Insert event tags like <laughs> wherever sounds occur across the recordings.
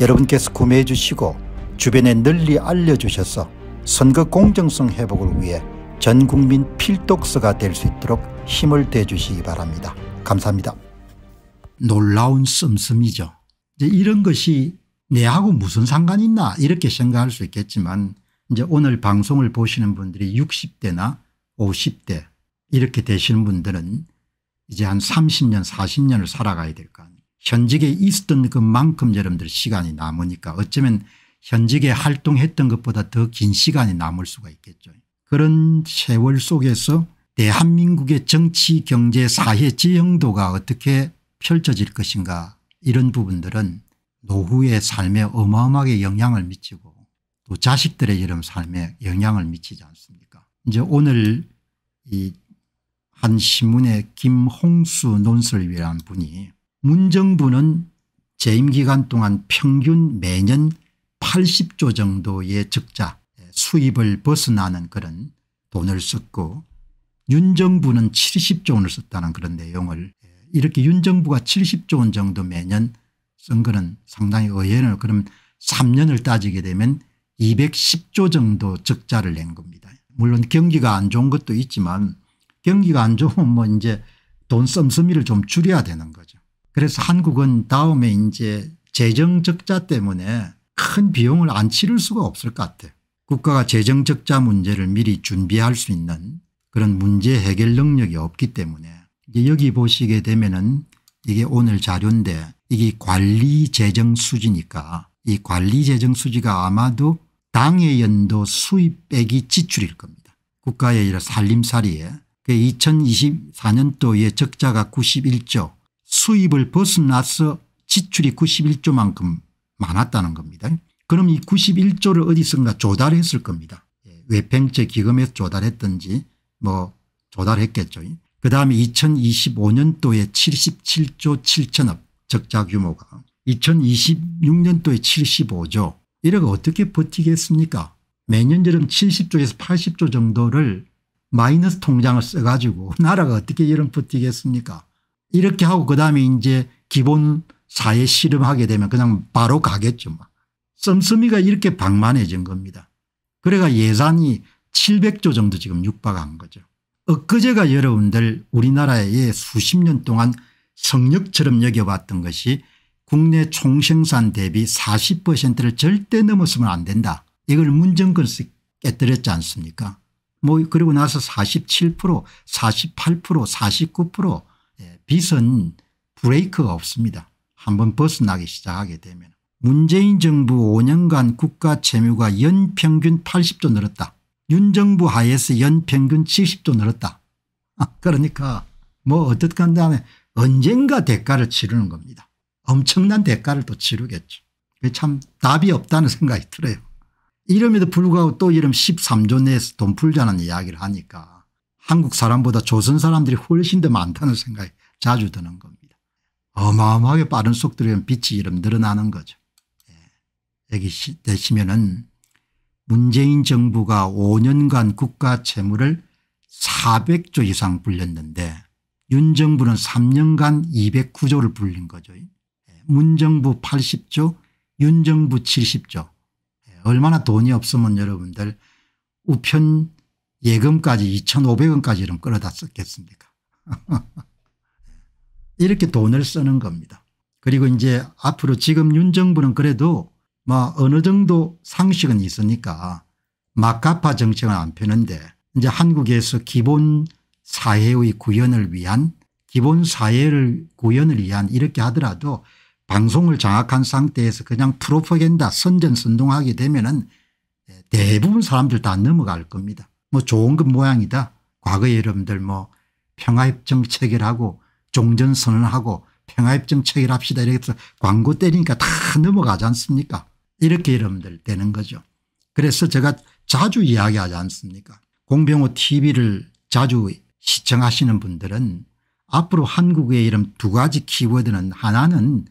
여러분께서 구매해 주시고 주변에 널리 알려주셔서 선거 공정성 회복을 위해 전국민 필독서가 될 수 있도록 힘을 대주시기 바랍니다. 감사합니다. 놀라운 씀씀이죠. 이제 이런 것이 내하고 무슨 상관이 있나 이렇게 생각할 수 있겠지만 이제 오늘 방송을 보시는 분들이 60대나 50대 이렇게 되시는 분들은 이제 한 30년 40년을 살아가야 될 거 아니에요. 현직에 있었던 것만큼 여러분들 시간이 남으니까 어쩌면 현직에 활동했던 것보다 더 긴 시간이 남을 수가 있겠죠. 그런 세월 속에서 대한민국의 정치 경제 사회 지형도가 어떻게 펼쳐질 것인가 이런 부분들은 노후의 삶에 어마어마하게 영향을 미치고 또 자식들의 이런 삶에 영향을 미치지 않습니까 이제 오늘 이 한 신문의 김홍수 논설위라 분이 문정부는 재임 기간 동안 평균 매년 80조 정도의 적자 예, 수입을 벗어나는 그런 돈을 썼고 윤 정부는 70조 원을 썼다는 그런 내용을 예, 이렇게 윤 정부가 70조 원 정도 매년 쓴 거는 상당히 의외네요. 그럼 3년을 따지게 되면 210조 정도 적자를 낸 겁니다. 물론 경기가 안 좋은 것도 있지만 경기가 안 좋으면 뭐 이제 돈썸썸이를좀 줄여야 되는 거죠. 그래서 한국은 다음에 이제 재정 적자 때문에 큰 비용을 안 치를 수가 없을 것 같아요. 국가가 재정 적자 문제를 미리 준비할 수 있는 그런 문제 해결 능력이 없기 때문에 이제 여기 보시게 되면은 이게 오늘 자료인데 이게 관리 재정 수지니까 이 관리 재정 수지가 아마도 당의 연도 수입 빼기 지출일 겁니다. 국가의 살림살이에 그 2024년도에 적자가 91조 수입을 벗어나서 지출이 91조만큼 많았다는 겁니다. 그럼 이 91조를 어디선가 조달했을 겁니다. 외평채 예, 기금에서 조달했든지 뭐 조달했겠죠. 그다음에 2025년도에 77조 7천억 적자 규모가 2026년도에 75조 이러고 어떻게 버티겠습니까 매년처럼 70조에서 80조 정도를 마이너스 통장을 써가지고 <laughs> 나라가 어떻게 이런 버티겠습니까 이렇게 하고 그다음에 이제 기본 사회 실험하게 되면 그냥 바로 가겠죠. 썸 뭐. 씀씀이가 이렇게 방만해진 겁니다. 그래가 예산이 700조 정도 지금 육박한 거죠. 엊그제가 여러분들 우리나라에 수십 년 동안 성역처럼 여겨봤던 것이 국내 총생산 대비 40%를 절대 넘었으면 안 된다. 이걸 문정권씩 깨뜨렸지 않습니까 뭐 그리고 나서 47% 48% 49% 빚은 브레이크가 없습니다. 한번 벗어나기 시작하게 되면. 문재인 정부 5년간 국가 채무가 연평균 80조 늘었다. 윤 정부 하에서 연평균 70조 늘었다. 아, 그러니까 뭐 어떻든 간에 언젠가 대가를 치르는 겁니다. 엄청난 대가를 또 치르겠죠. 참 답이 없다는 생각이 들어요. 이름에도 불구하고 또 이름 13조 내에서 돈 풀자는 이야기를 하니까 한국 사람보다 조선 사람들이 훨씬 더 많다는 생각이 자주 드는 겁니다. 어마어마하게 빠른 속도로 빛이 이름 늘어나는 거죠. 예. 여기 되시면은 문재인 정부가 5년간 국가 채무를 400조 이상 불렸는데 윤 정부는 3년간 209조를 불린 거죠. 예. 문 정부 80조 윤 정부 70조 예. 얼마나 돈이 없으면 여러분들 우편 예금까지 2,500원까지 이런 끌어다 썼겠습니까 <laughs> 이렇게 돈을 쓰는 겁니다. 그리고 이제 앞으로 지금 윤 정부는 그래도 뭐 어느 정도 상식은 있으니까 막가파 정책은 안 펴는데 이제 한국에서 기본 사회의 구현을 위한 기본 사회를 구현을 위한 이렇게 하더라도 방송을 장악한 상태에서 그냥 프로파겐다 선전 선동하게 되면은 대부분 사람들 다 넘어갈 겁니다. 뭐 좋은 것 모양이다. 과거 여러분들 뭐 평화협정 체결하고 종전선언하고 평화협정 체결합시다 이렇게 해서 광고 때리니까 다 넘어가지 않습니까 이렇게 여러분들 되는 거죠. 그래서 제가 자주 이야기하지 않습니까 공병호 tv를 자주 시청하시는 분들은 앞으로 한국의 이런 두 가지 키워드는 하나는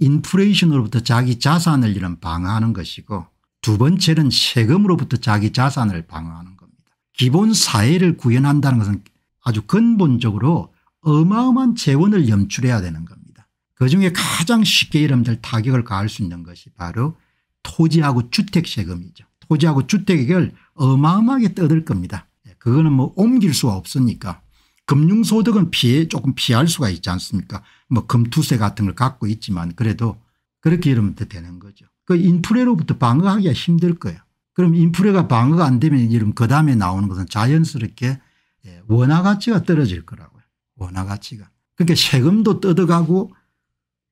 인플레이션으로부터 자기 자산을 이런 방어하는 것이고 두 번째는 세금으로부터 자기 자산을 방어하는 겁니다. 기본 사회를 구현한다는 것은 아주 근본적으로 어마어마한 재원을 염출해야 되는 겁니다. 그중에 가장 쉽게 이름들 타격을 가할 수 있는 것이 바로 토지하고 주택 세금이죠. 토지하고 주택을 어마어마하게 떠들 겁니다. 예, 그거는 뭐 옮길 수가 없으니까 금융소득은 피해 조금 피할 수가 있지 않습니까 뭐 금투세 같은 걸 갖고 있지만 그래도 그렇게 이러면 되는 거죠. 그 인프레로부터 방어하기가 힘들 거예요. 그럼 인프레가 방어가 안 되면 이러면 그다음에 나오는 것은 자연스럽게 예, 원화 가치가 떨어질 거라고. 원화 가치가. 그러니까 세금도 뜯어가고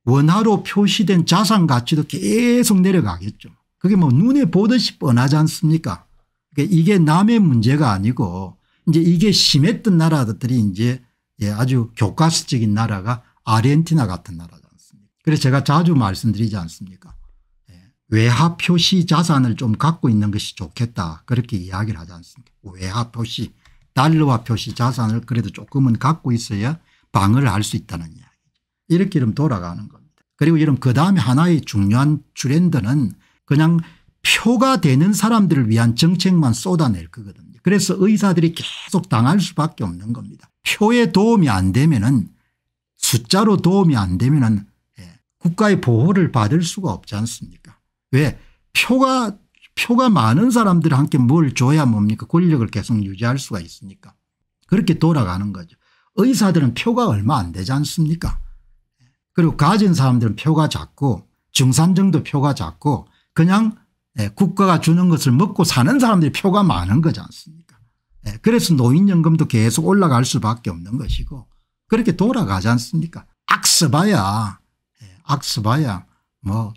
원화로 표시된 자산 가치도 계속 내려가겠죠. 그게 뭐 눈에 보듯이 뻔하지 않습니까? 그러니까 이게 남의 문제가 아니고 이제 이게 심했던 나라들이 이제 예, 아주 교과서적인 나라가 아르헨티나 같은 나라지 않습니까? 그래서 제가 자주 말씀드리지 않습니까? 예, 외화 표시 자산을 좀 갖고 있는 것이 좋겠다 그렇게 이야기를 하지 않습니까? 외화 표시 달러와 표시 자산을 그래도 조금은 갖고 있어야 방어를 할 수 있다는 이야기죠. 이렇게 이름 돌아가는 겁니다. 그리고 이름 그 다음에 하나의 중요한 트렌드는 그냥 표가 되는 사람들을 위한 정책만 쏟아낼 거거든요. 그래서 의사들이 계속 당할 수밖에 없는 겁니다. 표에 도움이 안 되면은 숫자로 도움이 안 되면은 예, 국가의 보호를 받을 수가 없지 않습니까? 왜? 표가 표가 많은 사람들이 함께 뭘 줘야 뭡니까 권력을 계속 유지할 수가 있으니까 그렇게 돌아가는 거죠. 의사들은 표가 얼마 안 되지 않습니까 그리고 가진 사람들은 표가 작고 중산정도 표가 작고 그냥 예, 국가가 주는 것을 먹고 사는 사람들이 표가 많은 거지 않습니까 예, 그래서 노인연금도 계속 올라갈 수밖에 없는 것이고 그렇게 돌아가지 않습니까 악스바야 예, 악스바야 뭐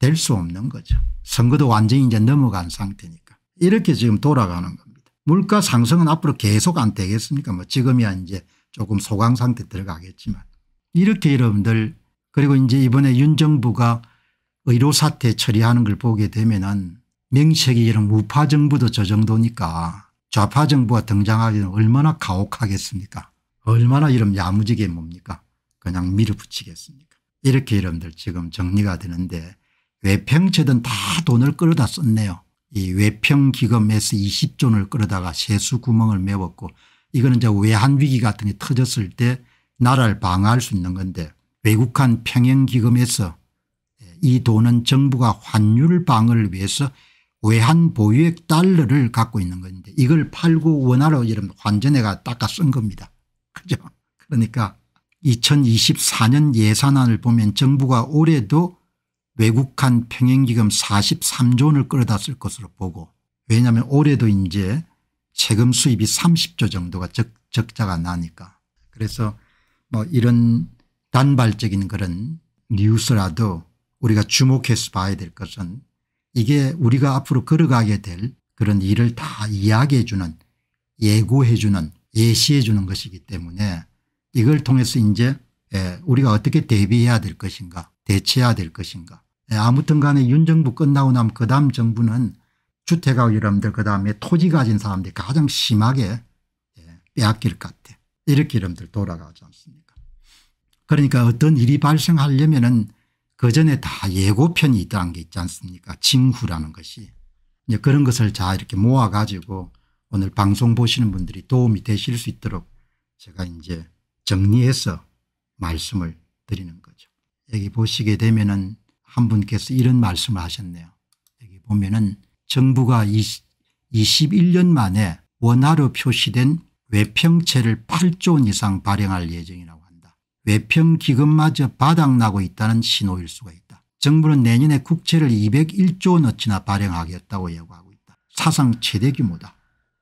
될수 없는 거죠. 선거도 완전히 이제 넘어간 상태니까. 이렇게 지금 돌아가는 겁니다. 물가 상승은 앞으로 계속 안 되겠습니까 뭐 지금이야 이제 조금 소강 상태 들어가겠지만 이렇게 여러분들 그리고 이제 이번에 윤 정부가 의료 사태 처리하는 걸 보게 되면은 명색이 이런 우파 정부도 저 정도니까 좌파 정부가 등장하기는 얼마나 가혹하겠습니까 얼마나 이런 야무지게 뭡니까 그냥 밀어붙이겠습니까 이렇게 여러분들 지금 정리가 되는데 외평채든 다 돈을 끌어다 썼네요. 이 외평기금에서 20조를 끌어다가 세수구멍을 메웠고 이거는 이 외환위기 같은 게 터졌을 때 나라를 방어할 수 있는 건데 외국한 평행기금에서 이 돈은 정부가 환율 방어를 위해서 외환 보유액 달러를 갖고 있는 건데 이걸 팔고 원화로 이런 환전해가 닦아 쓴 겁니다. <laughs> 그죠? 그러니까 2024년 예산안을 보면 정부가 올해도 외국한 평행기금 43조 원을 끌어다 쓸 것으로 보고 왜냐하면 올해도 이제 세금 수입이 30조 정도가 적, 적자가 나니까 그래서 뭐 이런 단발적인 그런 뉴스라도 우리가 주목해서 봐야 될 것은 이게 우리가 앞으로 걸어가게 될 그런 일을 다 이야기해 주는 예고해 주는 예시해 주는 것이기 때문에 이걸 통해서 이제 예, 우리가 어떻게 대비해야 될 것인가 대체해야될 것인가 예, 아무튼 간에 윤정부 끝나고 나면 그 다음 정부는 주택하고 여러분들 그 다음에 토지 가진 사람들이 가장 심하게 예, 빼앗길 것 같아. 이렇게 여러분들 돌아가지 않습니까 그러니까 어떤 일이 발생하려면 은그 전에 다 예고편이 있다는 게 있지 않습니까 징후라는 것이. 이제 그런 것을 자 이렇게 모아 가지고 오늘 방송 보시는 분들이 도움이 되실 수 있도록 제가 이제 정리해서 말씀을 드리는 거죠. 여기 보시게 되면은 한 분께서 이런 말씀을 하셨네요. 여기 보면은 정부가 20, 21년 만에 원화로 표시된 외평채를 8조 원 이상 발행할 예정이라고 한다. 외평 기금마저 바닥나고 있다는 신호일 수가 있다. 정부는 내년에 국채를 201조 원어치나 발행하겠다고 예고하고 있다. 사상 최대 규모다.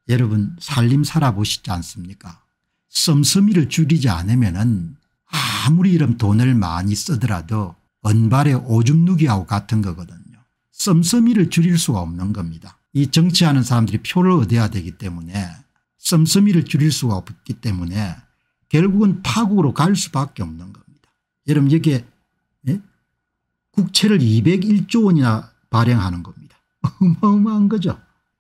여러분 살림 살아보시지 않습니까 썸썸이를 줄이지 않으면 아무리 이런 돈을 많이 쓰더라도 언발의 오줌 누기하고 같은 거거든요. 썸썸이를 줄일 수가 없는 겁니다. 이 정치하는 사람들이 표를 얻어야 되기 때문에 썸썸이를 줄일 수가 없기 때문에 결국은 파국으로 갈 수밖에 없는 겁니다. 여러분 여기에 예? 국채를 201조 원이나 발행하는 겁니다. <laughs> 어마어마한 거죠.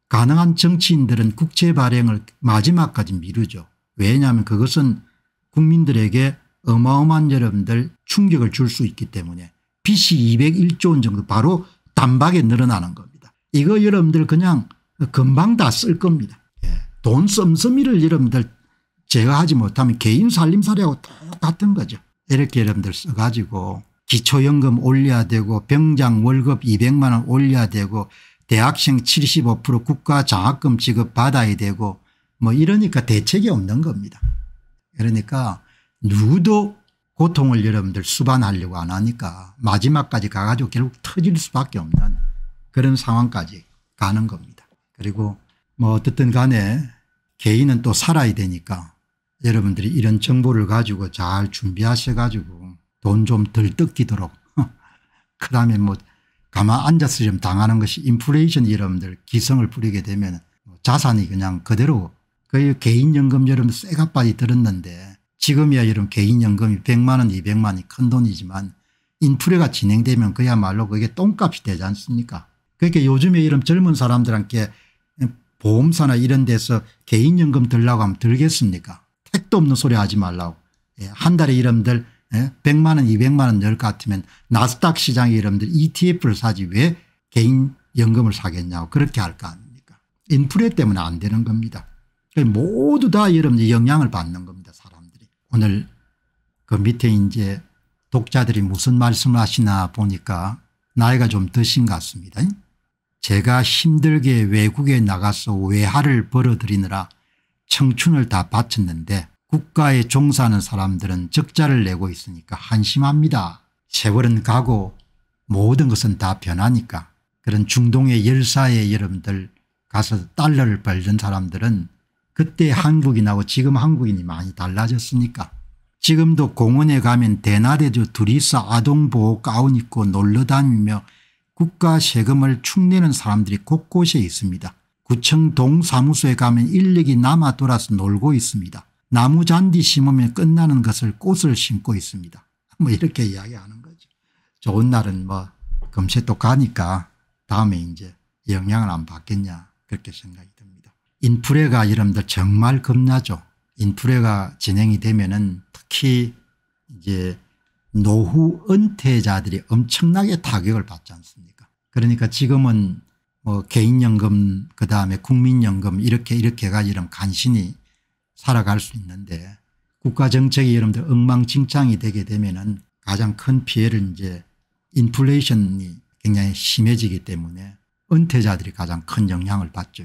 가능한 정치인들은 국채 발행을 마지막까지 미루죠. 왜냐하면 그것은 국민들에게 어마어마한 여러분들 충격을 줄 수 있기 때문에 빚이 201조 원 정도 바로 단박에 늘어나는 겁니다. 이거 여러분들 그냥 금방 다 쓸 겁니다. 예. 돈 썸썸이를 여러분들 제가 하지 못하면 개인 살림살이하고 똑같은 거죠. 이렇게 여러분들 써가지고 기초연금 올려야 되고 병장 월급 200만 원 올려야 되고 대학생 75% 국가 장학금 지급 받아야 되고 뭐 이러니까 대책이 없는 겁니다. 그러니까 누구도 고통을 여러분들 수반하려고 안 하니까 마지막까지 가가지고 결국 터질 수밖에 없는 그런 상황까지 가는 겁니다. 그리고 뭐 어떻든 간에 개인은 또 살아야 되니까 여러분들이 이런 정보를 가지고 잘 준비하셔 가지고 돈 좀 덜 뜯기도록 <laughs> 그 다음에 뭐 가만 앉아서 좀 당하는 것이 인플레이션 여러분들 기성을 부리게 되면 뭐 자산이 그냥 그대로 거의 개인연금 여러분 쇠가빠이 들었는데 지금이야 이런 개인연금이 100만 원 200만 원이 큰 돈이지만 인프레가 진행되면 그야말로 그게 똥값이 되지 않습니까 그러니까 요즘에 이런 젊은 사람들한테 보험사나 이런 데서 개인연금 들라고 하면 들겠습니까 택도 없는 소리 하지 말라고 예, 한 달에 이름들 100만 예, 원 200만 원낼것 같으면 나스닥 시장의 이름들 ETF를 사지 왜 개인연금을 사겠냐고 그렇게 할 거 아닙니까 인프레 때문에 안 되는 겁니다 그러니까 모두 다 여러분 들 영향을 받는 겁니다. 오늘 그 밑에 이제 독자들이 무슨 말씀을 하시나 보니까 나이가 좀 드신 것 같습니다. 제가 힘들게 외국에 나가서 외화를 벌어들이느라 청춘을 다 바쳤는데 국가에 종사하는 사람들은 적자를 내고 있으니까 한심합니다. 세월은 가고 모든 것은 다 변하니까 그런 중동의 열사에 여러분들 가서 달러를 벌던 사람들은 그때 한국인하고 지금 한국인이 많이 달라졌으니까 지금도 공원에 가면 대낮에도 둘이서 아동보호 가운 입고 놀러다니며 국가 세금을 축내는 사람들이 곳곳에 있습니다. 구청 동사무소에 가면 인력이 남아 돌아서 놀고 있습니다. 나무 잔디 심으면 끝나는 것을 꽃을 심고 있습니다. <laughs> 뭐 이렇게 이야기하는 거죠. 좋은 날은 뭐 금세 또 가니까 다음에 이제 영향을 안 받겠냐 그렇게 생각이 듭니다. 인프레가 여러분들 정말 겁나죠. 인프레가 진행이 되면은 특히 이제 노후 은퇴자들이 엄청나게 타격을 받지 않습니까 그러니까 지금은 뭐 개인연금 그다음에 국민연금 이렇게 이렇게 가 이런 간신히 살아갈 수 있는데 국가정책이 여러분들 엉망진창이 되게 되면은 가장 큰 피해를 이제 인플레이션이 굉장히 심해지기 때문에 은퇴자들이 가장 큰 영향을 받죠.